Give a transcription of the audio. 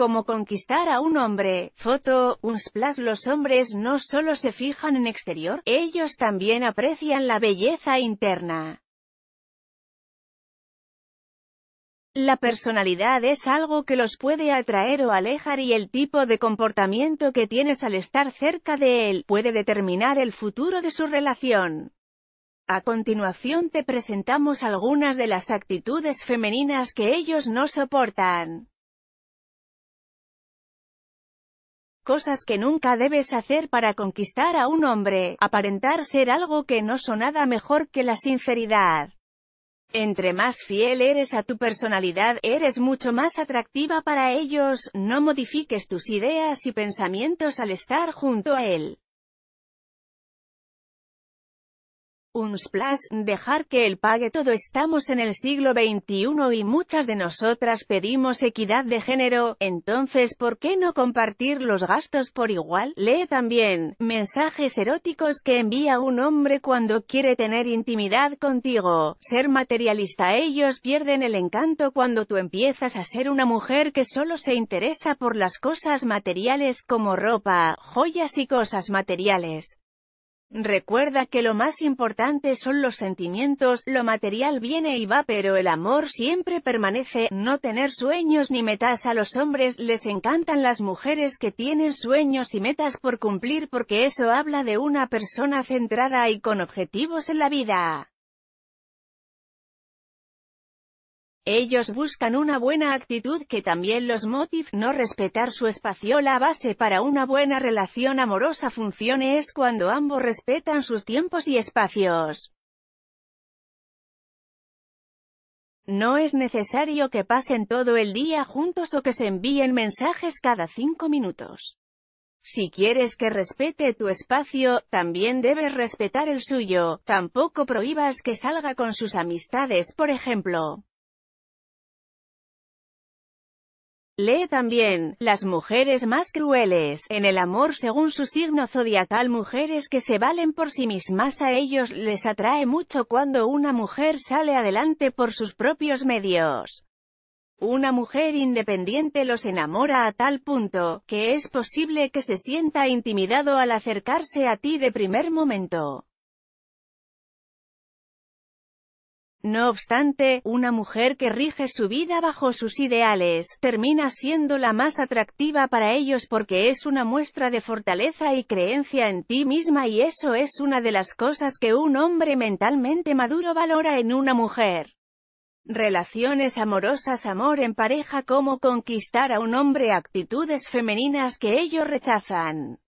Como conquistar a un hombre. Foto, unsplash, Los hombres no solo se fijan en exterior, ellos también aprecian la belleza interna. La personalidad es algo que los puede atraer o alejar y el tipo de comportamiento que tienes al estar cerca de él puede determinar el futuro de su relación. A continuación te presentamos algunas de las actitudes femeninas que ellos no soportan. Cosas que nunca debes hacer para conquistar a un hombre, aparentar ser algo que no son nada mejor que la sinceridad. Entre más fiel eres a tu personalidad, eres mucho más atractiva para ellos, no modifiques tus ideas y pensamientos al estar junto a él. Un splash, dejar que él pague todo. Estamos en el siglo XXI y muchas de nosotras pedimos equidad de género, entonces ¿por qué no compartir los gastos por igual? Lee también, mensajes eróticos que envía un hombre cuando quiere tener intimidad contigo. Ser materialista ellos pierden el encanto cuando tú empiezas a ser una mujer que solo se interesa por las cosas materiales como ropa, joyas y cosas materiales. Recuerda que lo más importante son los sentimientos, lo material viene y va pero el amor siempre permanece, no tener sueños ni metas a los hombres, les encantan las mujeres que tienen sueños y metas por cumplir porque eso habla de una persona centrada y con objetivos en la vida. Ellos buscan una buena actitud que también los motive, no respetar su espacio. La base para una buena relación amorosa funcione es cuando ambos respetan sus tiempos y espacios. No es necesario que pasen todo el día juntos o que se envíen mensajes cada cinco minutos. Si quieres que respete tu espacio, también debes respetar el suyo, tampoco prohíbas que salga con sus amistades, por ejemplo. Lee también, las mujeres más crueles, en el amor según su signo zodiacal mujeres que se valen por sí mismas a ellos les atrae mucho cuando una mujer sale adelante por sus propios medios. Una mujer independiente los enamora a tal punto, que es posible que se sienta intimidado al acercarse a ti de primer momento. No obstante, una mujer que rige su vida bajo sus ideales, termina siendo la más atractiva para ellos porque es una muestra de fortaleza y creencia en ti misma y eso es una de las cosas que un hombre mentalmente maduro valora en una mujer. Relaciones amorosas Amor en pareja Cómo conquistar a un hombre Actitudes femeninas que ellos rechazan.